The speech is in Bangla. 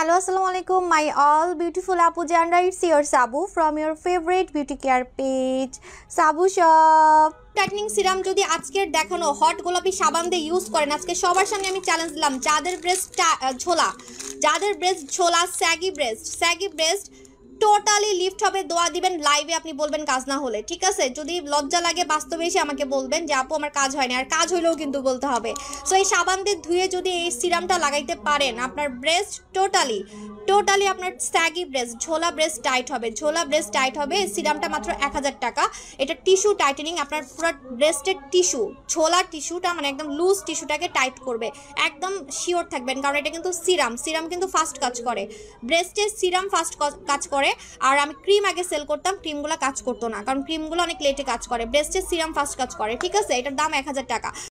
হ্যালো আসসালামু আলাইকুম মাই অল বিউটিফুল আপু জানরা it's your Sabu from your favourite beauty care page Sabu সব ট্যাটনিং সিরাম যদি আজকের দেখানো হট গোলাপি সাবান দিয়ে ইউজ করেন আজকে সবার সামনে আমি চ্যালেঞ্জ দিলাম যাদের ব্রেস্ট ঝোলা যাদের ব্রেস্ট ঝোলা saggy breast saggy breast totally lift হবে দোয়া দিবেন লাইভে আপনি বলবেন কাজ না হলে ঠিক আছে যদি লজ্জা লাগে বাস্তবে এসে আমাকে বলবেন যে আপু আমার কাজ হয়নি আর কাজ হলেও কিন্তু বলতে হবে সো এই সাবান দিয়ে ধুয়ে যদি এই সিরামটা লাগাইতে পারেন আপনার ব্রেস্ট টোটালি টোটালি আপনার স্যাগি ব্রেস্ট ঝোলা ব্রেস্ট টাইট হবে ঝোলা ব্রেস্ট টাইট হবে সিরামটা মাত্র এক হাজার টাকা এটা টিস্যু টাইটেনিং আপনার পুরো ব্রেস্টের টিস্যু ঝোলা টিস্যুটা মানে একদম লুজ টিস্যুটাকে টাইট করবে একদম শিওর থাকবেন কারণ এটা কিন্তু সিরাম সিরাম কিন্তু ফাস্ট কাজ করে ব্রেস্টের সিরাম ফাস্ট কাজ করে করে আর আমি ক্রিম আগে সেল করতাম ক্রিমগুলো কাজ করতো না কারণ ক্রিমগুলো অনেক লেটে কাজ করে ব্রেস্টের সিরাম ফার্স্ট কাজ করে ঠিক আছে এটার দাম এক হাজার টাকা